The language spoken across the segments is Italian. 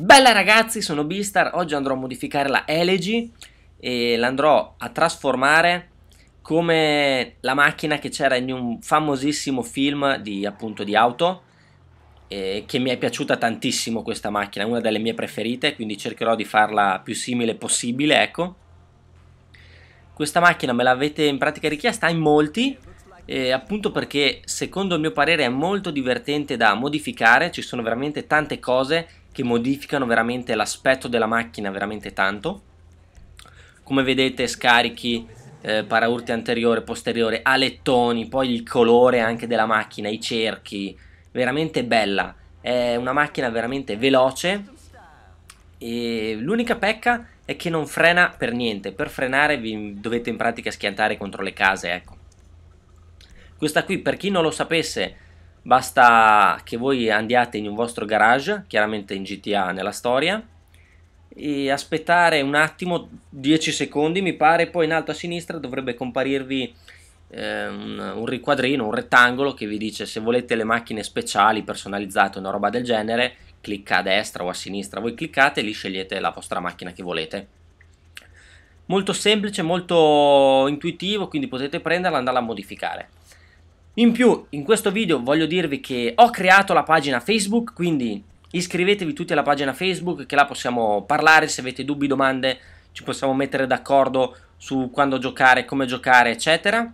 Bella ragazzi, sono Bistar, oggi andrò a modificare la Elegy e l'andrò a trasformare come la macchina che c'era in un famosissimo film di, appunto, di auto eh, che mi è piaciuta tantissimo questa macchina, una delle mie preferite, quindi cercherò di farla più simile possibile, ecco. Questa macchina me l'avete in pratica richiesta in molti, eh, appunto perché secondo il mio parere è molto divertente da modificare, ci sono veramente tante cose che modificano veramente l'aspetto della macchina veramente tanto. Come vedete scarichi eh, paraurti anteriore, posteriore, alettoni, poi il colore anche della macchina, i cerchi, veramente bella. È una macchina veramente veloce e l'unica pecca è che non frena per niente. Per frenare vi dovete in pratica schiantare contro le case, ecco. Questa qui, per chi non lo sapesse, basta che voi andiate in un vostro garage, chiaramente in GTA nella storia, e aspettare un attimo, 10 secondi mi pare, poi in alto a sinistra dovrebbe comparirvi eh, un, un, riquadrino, un rettangolo che vi dice se volete le macchine speciali, personalizzate, una roba del genere, clicca a destra o a sinistra, voi cliccate e lì scegliete la vostra macchina che volete. Molto semplice, molto intuitivo, quindi potete prenderla e andarla a modificare. In più, in questo video voglio dirvi che ho creato la pagina Facebook, quindi iscrivetevi tutti alla pagina Facebook che là possiamo parlare, se avete dubbi, domande, ci possiamo mettere d'accordo su quando giocare, come giocare, eccetera.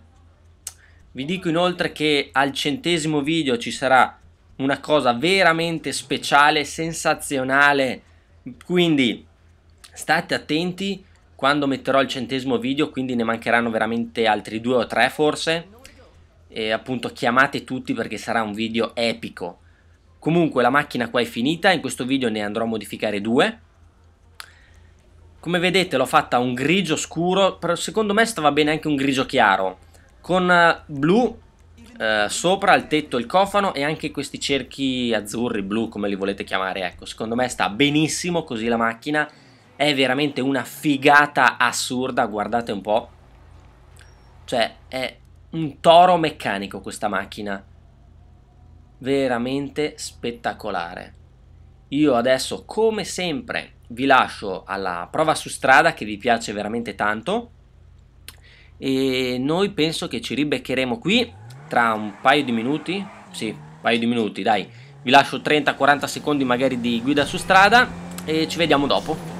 Vi dico inoltre che al centesimo video ci sarà una cosa veramente speciale, sensazionale, quindi state attenti quando metterò il centesimo video, quindi ne mancheranno veramente altri due o tre forse e appunto chiamate tutti perché sarà un video epico. Comunque la macchina qua è finita, in questo video ne andrò a modificare due. Come vedete l'ho fatta un grigio scuro, però secondo me stava bene anche un grigio chiaro. Con eh, blu eh, sopra, il tetto, il cofano e anche questi cerchi azzurri, blu come li volete chiamare. Ecco, secondo me sta benissimo così la macchina. È veramente una figata assurda, guardate un po'. Cioè, è un toro meccanico questa macchina. Veramente spettacolare. Io adesso, come sempre, vi lascio alla prova su strada che vi piace veramente tanto e noi penso che ci ribeccheremo qui tra un paio di minuti, sì, un paio di minuti, dai. Vi lascio 30-40 secondi magari di guida su strada e ci vediamo dopo.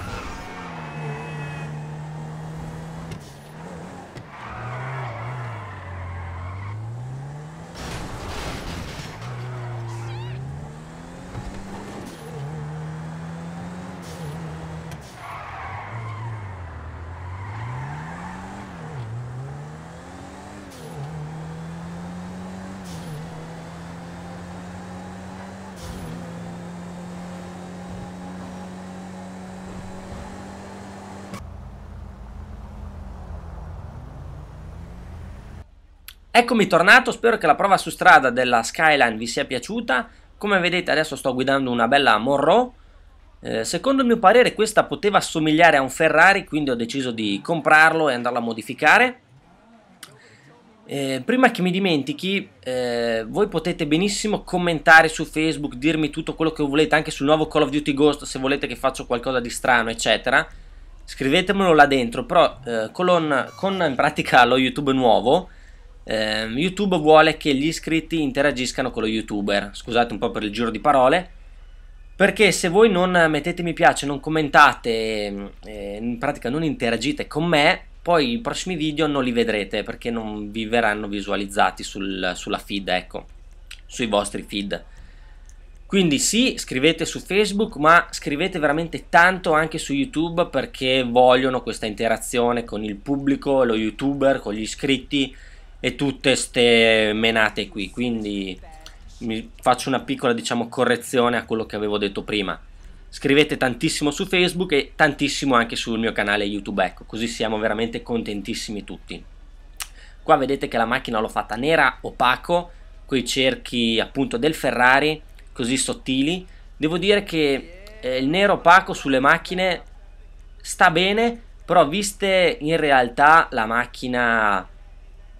Ah! Eccomi tornato, spero che la prova su strada della Skyline vi sia piaciuta. Come vedete adesso sto guidando una bella Monroe. Eh, secondo il mio parere questa poteva assomigliare a un Ferrari, quindi ho deciso di comprarlo e andarlo a modificare. Eh, prima che mi dimentichi, eh, voi potete benissimo commentare su Facebook, dirmi tutto quello che volete, anche sul nuovo Call of Duty Ghost, se volete che faccio qualcosa di strano, eccetera. Scrivetemelo là dentro, però eh, con, con in pratica lo YouTube nuovo eh, YouTube vuole che gli iscritti interagiscano con lo youtuber, scusate un po' per il giro di parole, perché se voi non mettete mi piace, non commentate, ehm, eh, in pratica non interagite con me, poi i prossimi video non li vedrete perché non vi verranno visualizzati sul, sulla feed, ecco, sui vostri feed. Quindi sì, scrivete su Facebook, ma scrivete veramente tanto anche su YouTube perché vogliono questa interazione con il pubblico, lo youtuber, con gli iscritti e tutte ste menate qui, quindi mi faccio una piccola diciamo correzione a quello che avevo detto prima. Scrivete tantissimo su Facebook e tantissimo anche sul mio canale YouTube, ecco, così siamo veramente contentissimi tutti. Qua vedete che la macchina l'ho fatta nera, opaco, quei cerchi appunto del Ferrari, così sottili. Devo dire che eh, il nero opaco sulle macchine sta bene, però viste in realtà la macchina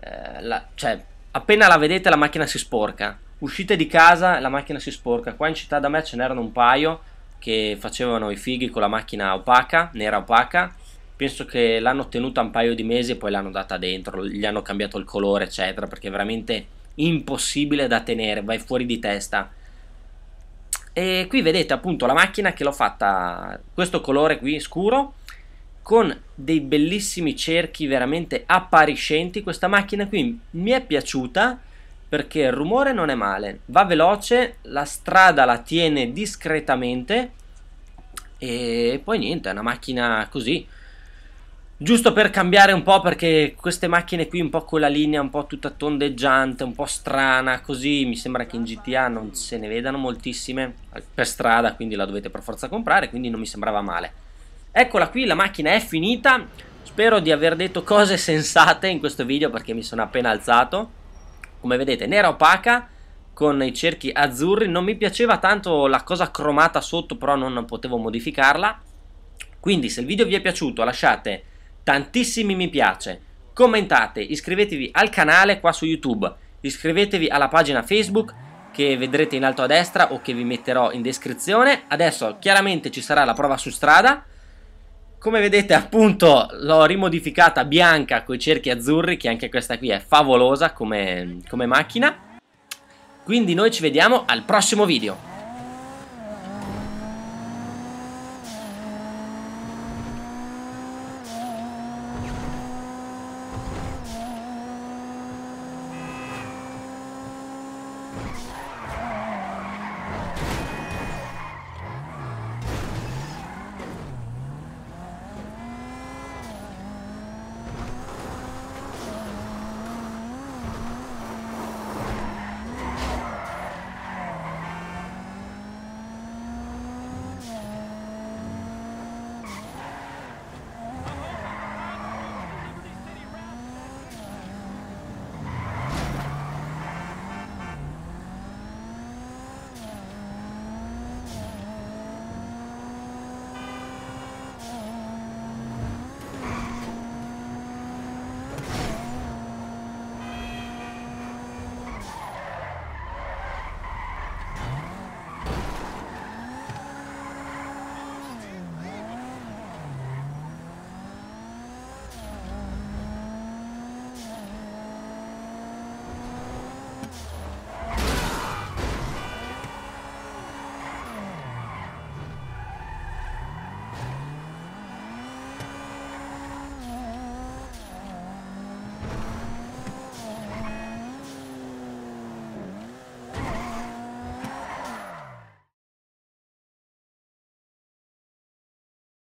eh, la, cioè, appena la vedete la macchina si sporca. Uscite di casa la macchina si sporca. Qua in città da me ce n'erano un paio che facevano i fighi con la macchina opaca, nera opaca. Penso che l'hanno tenuta un paio di mesi e poi l'hanno data dentro, gli hanno cambiato il colore, eccetera, perché è veramente impossibile da tenere, vai fuori di testa. E qui vedete appunto la macchina che l'ho fatta questo colore qui scuro con dei bellissimi cerchi veramente appariscenti. Questa macchina qui mi è piaciuta perché il rumore non è male, va veloce, la strada la tiene discretamente e poi niente, è una macchina così. Giusto per cambiare un po' perché queste macchine qui un po' con la linea un po' tutta tondeggiante, un po' strana, così mi sembra che in GTA non se ne vedano moltissime per strada, quindi la dovete per forza comprare, quindi non mi sembrava male. Eccola qui, la macchina è finita. Spero di aver detto cose sensate in questo video perché mi sono appena alzato. Come vedete, nera opaca con i cerchi azzurri. Non mi piaceva tanto la cosa cromata sotto, però non potevo modificarla. Quindi se il video vi è piaciuto lasciate tantissimi mi piace, commentate, iscrivetevi al canale qua su YouTube, iscrivetevi alla pagina Facebook che vedrete in alto a destra o che vi metterò in descrizione. Adesso chiaramente ci sarà la prova su strada come vedete appunto l'ho rimodificata bianca con i cerchi azzurri che anche questa qui è favolosa come, come macchina. Quindi noi ci vediamo al prossimo video.